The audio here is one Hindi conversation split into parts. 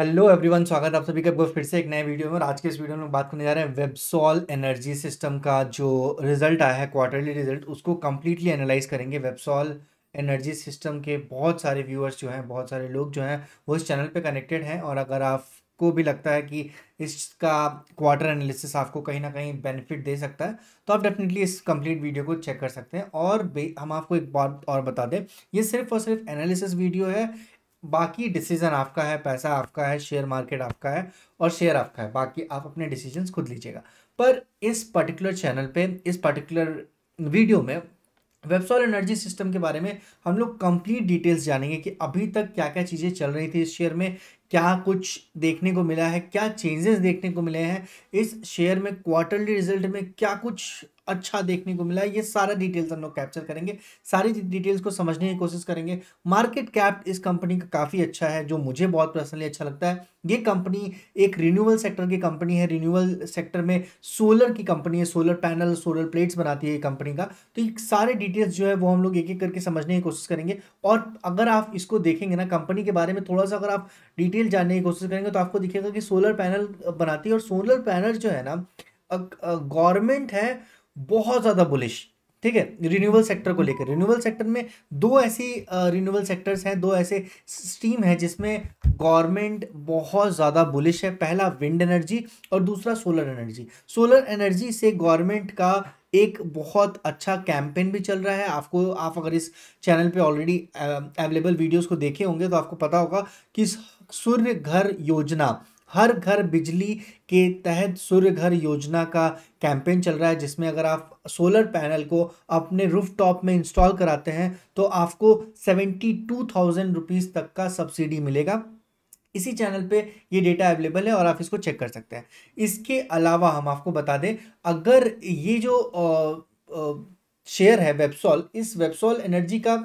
हेलो एवरीवन स्वागत है आप सभी का फिर से एक नए वीडियो में और आज के इस वीडियो में बात करने जा रहे हैं वेबसॉल एनर्जी सिस्टम का जो रिजल्ट आया है क्वार्टरली रिजल्ट उसको कम्प्लीटली एनालाइज करेंगे वेबसॉल एनर्जी सिस्टम के बहुत सारे व्यूअर्स जो हैं बहुत सारे लोग जो हैं वो इस चैनल पर कनेक्टेड हैं और अगर आपको भी लगता है कि इसका क्वार्टर एनालिसिस आपको कहीं ना कहीं बेनिफिट दे सकता है तो आप डेफिनेटली इस कंप्लीट वीडियो को चेक कर सकते हैं और हम आपको एक बात और बता दें ये सिर्फ और सिर्फ एनालिसिस वीडियो है बाकी डिसीजन आपका है पैसा आपका है शेयर मार्केट आपका है और शेयर आपका है बाकी आप अपने डिसीजन खुद लीजिएगा पर इस पर्टिकुलर चैनल पे इस पर्टिकुलर वीडियो में वेबसॉल एनर्जी सिस्टम के बारे में हम लोग कंप्लीट डिटेल्स जानेंगे कि अभी तक क्या क्या चीज़ें चल रही थी इस शेयर में क्या कुछ देखने को मिला है क्या चेंजेस देखने को मिले हैं इस शेयर में क्वार्टरली रिजल्ट में क्या कुछ अच्छा देखने को मिला ये सारा डिटेल्स हम लोग कैप्चर करेंगे सारी डिटेल्स को समझने की कोशिश करेंगे मार्केट कैप इस कंपनी का काफ़ी अच्छा है जो मुझे बहुत पर्सनली अच्छा लगता है ये कंपनी एक रिन्यूअल सेक्टर की कंपनी है रिन्यूअल सेक्टर में सोलर की कंपनी है सोलर पैनल सोलर प्लेट्स बनाती है ये कंपनी का तो ये सारे डिटेल्स जो है वो हम लोग एक एक करके समझने की कोशिश करेंगे और अगर आप इसको देखेंगे ना कंपनी के बारे में थोड़ा सा अगर आप डिटेल जानने की कोशिश करेंगे तो आपको दिखेगा कि सोलर पैनल बनाती है और सोलर पैनल जो है ना गवर्नमेंट है बहुत ज़्यादा बुलिश ठीक है रिन्यूएबल सेक्टर को लेकर रिन्यूएबल सेक्टर में दो ऐसी रिन्यूएबल सेक्टर्स हैं दो ऐसे स्ट्रीम हैं जिसमें गवर्नमेंट बहुत ज़्यादा बुलिश है पहला विंड एनर्जी और दूसरा सोलर एनर्जी सोलर एनर्जी से गवर्नमेंट का एक बहुत अच्छा कैंपेन भी चल रहा है आपको आप अगर इस चैनल पे ऑलरेडी अवेलेबल वीडियोस को देखे होंगे तो आपको पता होगा कि सूर्य घर योजना हर घर बिजली के तहत सूर्य घर योजना का कैंपेन चल रहा है जिसमें अगर आप सोलर पैनल को अपने रूफ टॉप में इंस्टॉल कराते हैं तो आपको सेवेंटी टू थाउजेंड रुपीज़ तक का सब्सिडी मिलेगा इसी चैनल पे ये डेटा अवेलेबल है और आप इसको चेक कर सकते हैं इसके अलावा हम आपको बता दें अगर ये जो शेयर है वेबसॉल इस वेबसॉल एनर्जी का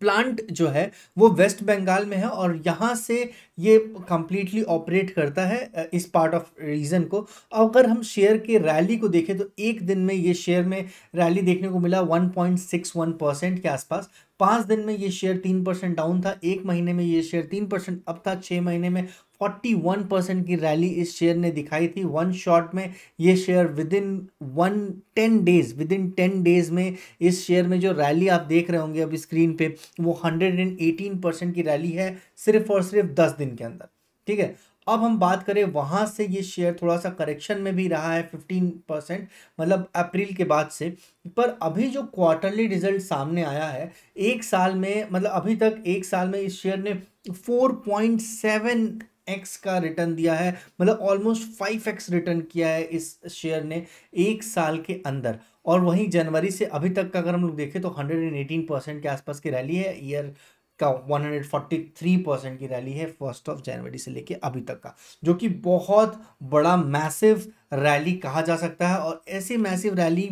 प्लांट जो है वो वेस्ट बंगाल में है और यहाँ से ये कम्प्लीटली ऑपरेट करता है इस पार्ट ऑफ रीज़न को अगर हम शेयर के रैली को देखें तो एक दिन में ये शेयर में रैली देखने को मिला 1.61 परसेंट के आसपास पाँच दिन में ये शेयर तीन परसेंट डाउन था एक महीने में ये शेयर तीन परसेंट अप था छः महीने में फोर्टी वन परसेंट की रैली इस शेयर ने दिखाई थी वन शॉट में ये share within one ten days within ten days में इस शेयर में जो रैली आप देख रहे होंगे अब स्क्रीन पे वो हंड्रेड एंड एटीन परसेंट की रैली है सिर्फ और सिर्फ दस दिन के अंदर ठीक है अब हम बात करें वहाँ से ये शेयर थोड़ा सा करेक्शन में भी रहा है फिफ्टीन परसेंट मतलब अप्रैल के बाद से पर अभी जो क्वार्टरली रिजल्ट सामने आया है एक साल में मतलब अभी तक एक साल में इस शेयर ने फोर पॉइंट सेवन एक्स का रिटर्न दिया है मतलब ऑलमोस्ट फाइव एक्स रिटर्न किया है इस शेयर ने एक साल के अंदर और वहीं जनवरी से अभी तक का अगर हम लोग देखें तो हंड्रेड एंड एटीन परसेंट के आसपास की रैली है ईयर का 143 परसेंट की रैली है फर्स्ट ऑफ जनवरी से लेके अभी तक का जो कि बहुत बड़ा मैसिव रैली कहा जा सकता है और ऐसी मैसिव रैली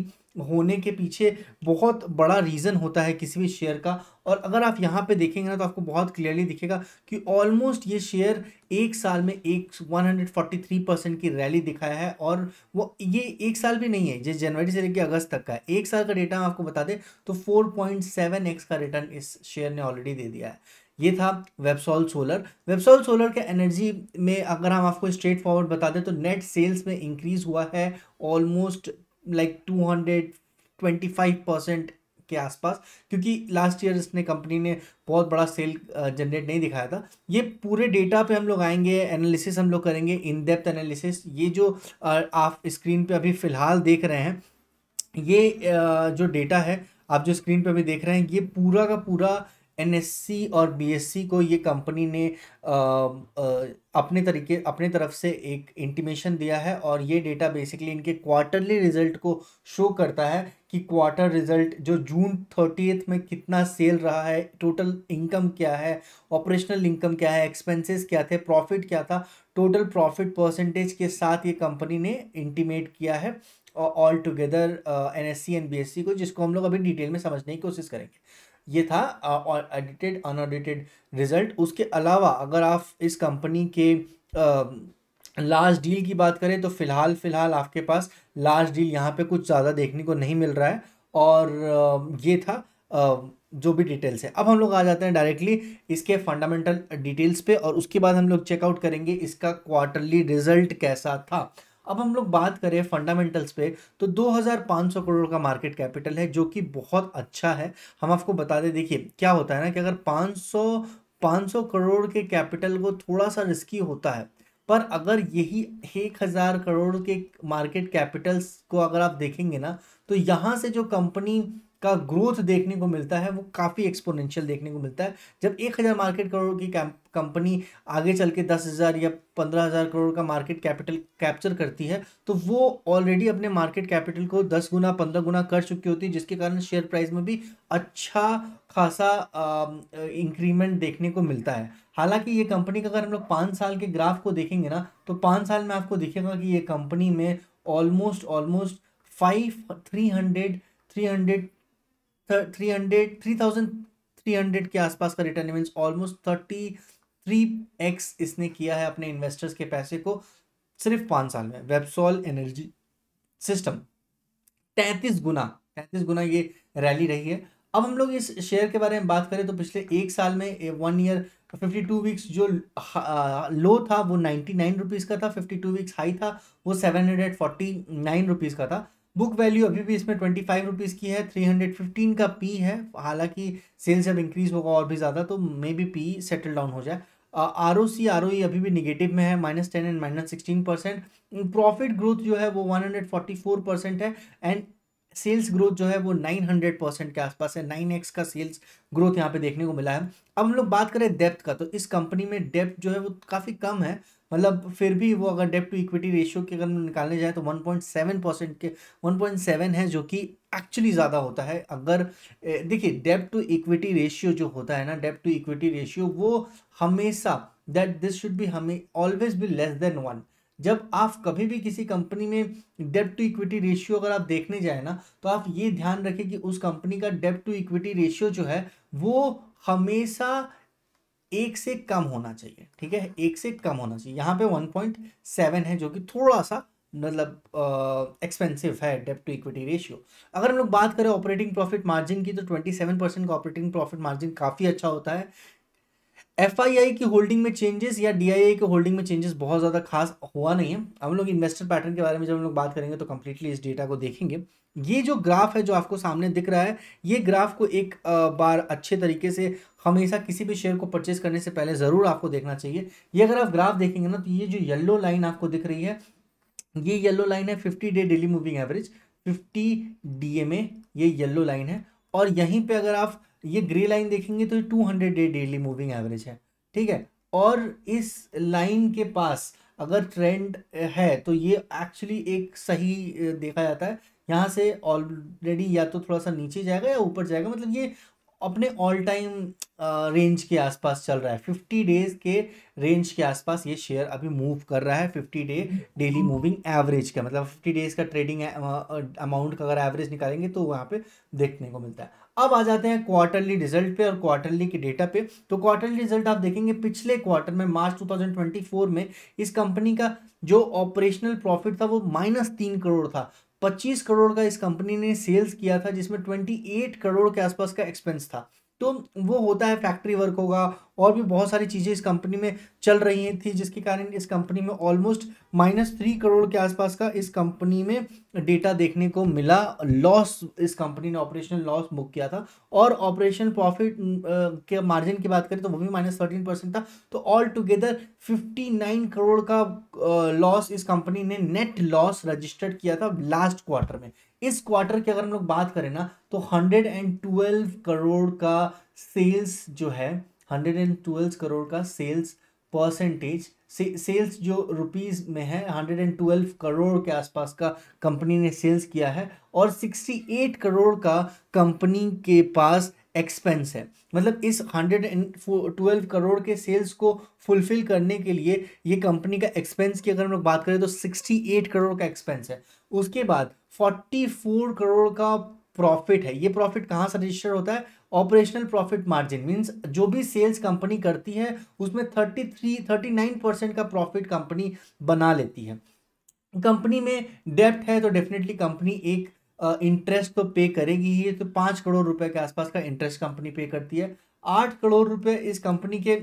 होने के पीछे बहुत बड़ा रीज़न होता है किसी भी शेयर का और अगर आप यहाँ पे देखेंगे ना तो आपको बहुत क्लियरली दिखेगा कि ऑलमोस्ट ये शेयर एक साल में एक 143 परसेंट की रैली दिखाया है और वो ये एक साल भी नहीं है जिस जनवरी से लेकर अगस्त तक का है एक साल का डेटा हम आपको बता दें तो फोर का रिटर्न इस शेयर ने ऑलरेडी दे दिया है ये था वेबसॉल सोलर वेबसॉल सोलर के एनर्जी में अगर हम आपको स्ट्रेट फॉरवर्ड बता दें तो नेट सेल्स में इंक्रीज हुआ है almost like two hundred twenty five percent के आसपास क्योंकि लास्ट ईयर इसने कंपनी ने बहुत बड़ा सेल जनरेट uh, नहीं दिखाया था ये पूरे डेटा पे हम लोग आएंगे एनालिसिस हम लोग करेंगे इन डेप्थ एनालिसिस ये जो uh, आप स्क्रीन पे अभी फ़िलहाल देख रहे हैं ये uh, जो डेटा है आप जो स्क्रीन पे अभी देख रहे हैं ये पूरा का पूरा एन और बी को ये कंपनी ने आ, आ, अपने तरीके अपने तरफ से एक इंटीमेशन दिया है और ये डेटा बेसिकली इनके क्वार्टरली रिजल्ट को शो करता है कि क्वार्टर रिजल्ट जो जून थर्टीथ में कितना सेल रहा है टोटल इनकम क्या है ऑपरेशनल इनकम क्या है एक्सपेंसेस क्या थे प्रॉफिट क्या था टोटल प्रॉफिट परसेंटेज के साथ ये कंपनी ने इंटीमेट किया है all together N S C and B S C को जिसको हम लोग अभी डिटेल में समझने की कोशिश करेंगे ये था एडिटेड अनऑडिटेड रिजल्ट उसके अलावा अगर आप इस कंपनी के लास्ट डील की बात करें तो फ़िलहाल फ़िलहाल आपके पास लास्ट डील यहाँ पे कुछ ज़्यादा देखने को नहीं मिल रहा है और ये था जो भी डिटेल्स है अब हम लोग आ जाते हैं डायरेक्टली इसके फंडामेंटल डिटेल्स पे और उसके बाद हम लोग चेकआउट करेंगे इसका क्वार्टरली रिजल्ट कैसा था अब हम लोग बात करें फंडामेंटल्स पे तो 2500 करोड़ का मार्केट कैपिटल है जो कि बहुत अच्छा है हम आपको बता दें देखिए क्या होता है ना कि अगर 500 500 करोड़ के कैपिटल को थोड़ा सा रिस्की होता है पर अगर यही एक हज़ार करोड़ के मार्केट कैपिटल्स को अगर आप देखेंगे ना तो यहाँ से जो कंपनी का ग्रोथ देखने को मिलता है वो काफ़ी एक्सपोनेंशियल देखने को मिलता है जब एक हज़ार मार्केट करोड़ की कंपनी आगे चल के दस हज़ार या पंद्रह हज़ार करोड़ का मार्केट कैपिटल कैप्चर करती है तो वो ऑलरेडी अपने मार्केट कैपिटल को दस गुना पंद्रह गुना कर चुकी होती है जिसके कारण शेयर प्राइस में भी अच्छा खासा इंक्रीमेंट देखने को मिलता है हालांकि ये कंपनी का अगर हम लोग पाँच साल के ग्राफ को देखेंगे ना तो पाँच साल में आपको दिखेगा कि ये कंपनी में almost almost five three hundred three hundred three hundred three thousand three hundred के आसपास का return means almost thirty three x इसने किया है अपने इन्वेस्टर्स के पैसे को सिर्फ पाँच साल में वेबसॉल एनर्जी सिस्टम तैंतीस गुना तैंतीस गुना ये रैली रही है अब हम लोग इस शेयर के बारे में बात करें तो पिछले एक साल में one year fifty two weeks जो लो था वो नाइन्टी नाइन रुपीज़ का था फिफ्टी टू वीक्स हाई था वो seven hundred forty nine rupees का था बुक वैल्यू अभी भी इसमें ट्वेंटी फाइव रुपीज़ की है थ्री हंड्रेड फिफ्टीन का पी है हालांकि सेल्स जब इंक्रीज़ होगा और भी ज़्यादा तो maybe P settle down हो जाए R O C R O ई अभी भी निगेटिव में है minus ten and minus sixteen percent profit growth जो है वो one hundred forty four percent है एंड सेल्स ग्रोथ जो है वो नाइन हंड्रेड परसेंट के आसपास है नाइन एक्स का सेल्स ग्रोथ यहाँ पे देखने को मिला है अब हम लोग बात करें डेप्थ का तो इस कंपनी में डेप्थ जो है वो काफ़ी कम है मतलब फिर भी वो अगर डेप टू इक्विटी रेशियो की अगर निकालने जाए तो 1.7 परसेंट के 1.7 है जो कि एक्चुअली ज़्यादा होता है अगर देखिए डेप टू इक्विटी रेशियो जो होता है ना डेप टू इक्विटी रेशियो वो हमेशा दैट दिस शुड बी हमें always be less than one जब आप कभी भी किसी कंपनी में डेप टू इक्विटी रेशियो अगर आप देखने जाए ना तो आप ये ध्यान रखें कि उस कंपनी का डेप टू इक्विटी रेशियो जो है वो हमेशा एक से कम होना चाहिए ठीक है एक से कम होना चाहिए यहाँ पे 1.7 है जो कि थोड़ा सा मतलब एक्सपेंसिव है डेप टू इक्विटी रेशियो अगर हम लोग बात करें ऑपरेटिंग प्रॉफिट मार्जिन की तो 27 परसेंट का ऑपरेटिंग प्रॉफिट मार्जिन काफ़ी अच्छा होता है एफ की होल्डिंग में चेंजेस या डी आई के होल्डिंग में चेंजेस बहुत ज़्यादा खास हुआ नहीं है हम लोग इन्वेस्टर पैटर्न के बारे में जब हम लोग बात करेंगे तो कम्प्लीटली इस डेटा को देखेंगे ये जो ग्राफ है जो आपको सामने दिख रहा है ये ग्राफ को एक बार अच्छे तरीके से हमेशा किसी भी शेयर को परचेज करने से पहले ज़रूर आपको देखना चाहिए ये अगर आप ग्राफ देखेंगे ना तो ये जो येल्लो लाइन आपको दिख रही है ये येल्लो लाइन है fifty day daily moving average fifty D ये येल्लो लाइन है और यहीं पर अगर आप तो ये ग्रे लाइन देखेंगे तो ये two hundred day daily moving average है ठीक है और इस लाइन के पास अगर ट्रेंड है तो ये एक्चुअली एक सही देखा जाता है यहाँ से ऑलरेडी या तो थोड़ा सा नीचे जाएगा या ऊपर जाएगा मतलब ये अपने ऑल टाइम रेंज के आसपास चल रहा है फिफ्टी डेज के रेंज के आसपास ये शेयर अभी मूव कर रहा है fifty day daily moving average का मतलब फिफ्टी डेज का ट्रेडिंग अमाउंट का अगर एवरेज निकालेंगे तो वहाँ पे देखने को मिलता है अब आ जाते हैं क्वार्टरली रिजल्ट पे और क्वार्टरली के डेटा पे तो क्वार्टरली रिजल्ट आप देखेंगे पिछले क्वार्टर में मार्च 2024 में इस कंपनी का जो ऑपरेशनल प्रॉफिट था वो माइनस तीन करोड़ था 25 करोड़ का इस कंपनी ने सेल्स किया था जिसमें 28 करोड़ के आसपास का एक्सपेंस था तो वो होता है फैक्ट्री वर्क होगा और भी बहुत सारी चीज़ें इस कंपनी में चल रही थी जिसके कारण इस कंपनी में ऑलमोस्ट माइनस थ्री करोड़ के आसपास का इस कंपनी में डेटा देखने को मिला लॉस इस कंपनी ने ऑपरेशनल लॉस बुक किया था और ऑपरेशन प्रॉफिट के मार्जिन की बात करें तो वो भी माइनस थर्टीन परसेंट था तो all together fifty nine crore का लॉस इस कंपनी ने नेट लॉस रजिस्टर्ड किया था लास्ट क्वार्टर में इस क्वार्टर की अगर हम लोग बात करें ना तो हंड्रेड एंड ट्वेल्व करोड़ का सेल्स जो है हंड्रेड एंड ट्वेल्व करोड़ का सेल्स परसेंटेज सेल्स जो रुपीस में है हंड्रेड एंड ट्वेल्व करोड़ के आसपास का कंपनी ने सेल्स किया है और सिक्सटी एट करोड़ का कंपनी के पास एक्सपेंस है मतलब इस हंड्रेड एंड ट्वेल्व करोड़ के सेल्स को फुलफिल करने के लिए ये कंपनी का एक्सपेंस की अगर हम लोग बात करें तो सिक्सटी एट करोड़ का एक्सपेंस है उसके बाद 44 करोड़ का प्रॉफिट है ये प्रॉफिट कहाँ से रजिस्टर होता है ऑपरेशनल प्रॉफिट मार्जिन मींस जो भी सेल्स कंपनी करती है उसमें thirty three thirty nine percent का प्रॉफिट कंपनी बना लेती है कंपनी में डेप्ट है तो डेफिनेटली कंपनी एक इंटरेस्ट uh, तो पे करेगी ही तो पाँच करोड़ रुपए के आसपास का इंटरेस्ट कंपनी पे करती है आठ करोड़ रुपए इस कंपनी के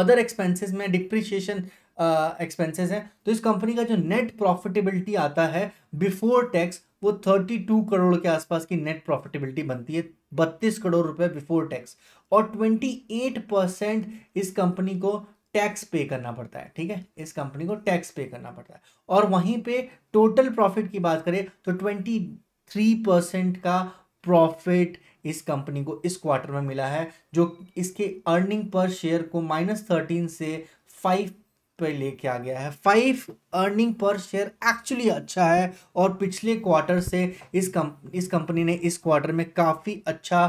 अदर एक्सपेंसेस में डिप्रिशिएशन एक्सपेंसेस हैं तो इस कंपनी का जो नेट प्रॉफिटेबिलिटी आता है बिफोर टैक्स वो 32 करोड़ के आसपास की नेट प्रॉफिटेबिलिटी बनती है बत्तीस करोड़ रुपए बिफोर टैक्स और 28 परसेंट इस कंपनी को टैक्स पे करना पड़ता है ठीक है इस कंपनी को टैक्स पे करना पड़ता है और वहीं पे टोटल प्रॉफिट की बात करें तो 23 परसेंट का प्रॉफिट इस कंपनी को इस क्वार्टर में मिला है जो इसके अर्निंग पर शेयर को माइनस थर्टीन से फाइव पर लेके आ गया है five earning per share actually अच्छा है और पिछले क्वार्टर से इस कम इस कंपनी ने इस क्वार्टर में काफ़ी अच्छा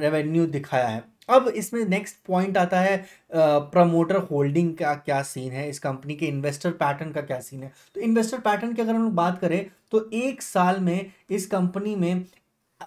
रेवेन्यू दिखाया है अब इसमें नेक्स्ट पॉइंट आता है प्रमोटर होल्डिंग का क्या सीन है इस कंपनी के इन्वेस्टर पैटर्न का क्या सीन है तो इन्वेस्टर पैटर्न की अगर हम बात करें तो एक साल में इस कंपनी में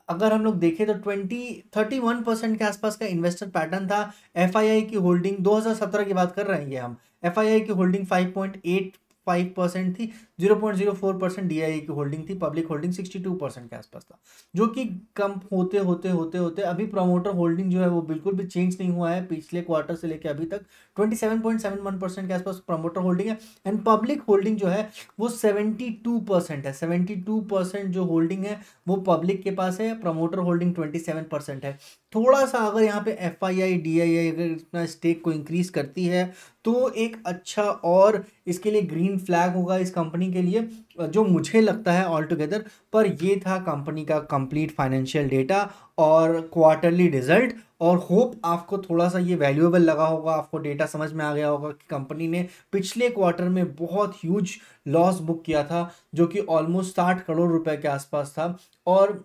अगर हम लोग देखें तो ट्वेंटी थर्टी वन परसेंट के आसपास का इन्वेस्टर पैटर्न था एफ की होल्डिंग 2017 की बात कर रहे हैं हम एफ की होल्डिंग 5.8 फाइव परसेंट थी zero point zero four percent D I की होल्डिंग थी public holding sixty two percent के आसपास था जो कि कम होते होते होते होते अभी प्रोमोटर होल्डिंग जो है वो बिल्कुल भी चेंज नहीं हुआ है पिछले क्वार्टर से लेकर अभी तक twenty seven point seven one percent के आसपास प्रोमोटर होल्डिंग है एंड पब्लिक होल्डिंग जो है वो सेवेंटी टू परसेंट है सेवेंटी टू परसेंट जो होल्डिंग है वो पब्लिक के पास है promoter holding twenty seven percent है थोड़ा सा अगर यहाँ पे F I I D I आई अगर अपना स्टेक को इंक्रीज करती है तो एक अच्छा और इसके लिए ग्रीन फ्लैग होगा इस कंपनी के लिए जो मुझे लगता है ऑल टुगेदर पर यह था कंपनी का कंप्लीट फाइनेंशियल डेटा और क्वार्टरली रिजल्ट और होप आपको थोड़ा सा ये वैल्यूएबल लगा होगा आपको डेटा समझ में आ गया होगा कि कंपनी ने पिछले क्वार्टर में बहुत ह्यूज लॉस बुक किया था जो कि ऑलमोस्ट साठ करोड़ रुपए के आसपास था और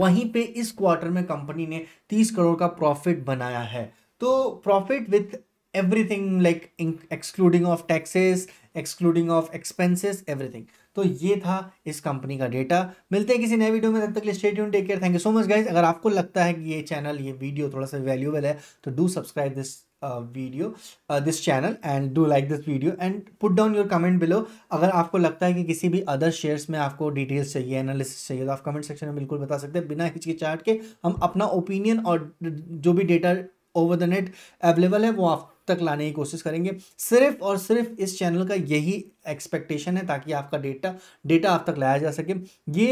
वहीं पे इस क्वार्टर में कंपनी ने तीस करोड़ का प्रॉफिट बनाया है तो profit with everything like excluding of taxes excluding of expenses everything तो ये था इस कंपनी का डेटा मिलते हैं किसी नए वीडियो में तब तक लिए stay tune take care thank you so much guys अगर आपको लगता है कि ये चैनल ये वीडियो थोड़ा सा वैल्यूबल है तो do subscribe this video this channel and do like this video and put down your comment below अगर आपको लगता है कि किसी भी अदर शेयर्स में आपको डिटेल्स चाहिए एनालिसिस चाहिए तो आप कमेंट सेक्शन में बिल्कुल बता सकते हैं बिना हिचकिचाहट के हम अपना ओपिनियन और जो भी data over the net available है वो आप तक लाने की कोशिश करेंगे सिर्फ और सिर्फ इस चैनल का यही एक्सपेक्टेशन है ताकि आपका डेटा डेटा आप तक लाया जा सके ये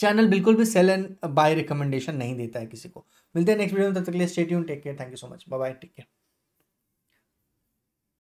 चैनल बिल्कुल भी सेल एंड बाय रिकमेंडेशन नहीं देता है किसी को मिलते हैं नेक्स्ट वीडियो में तब तक के लिए stay take care thank you so much bye bye take care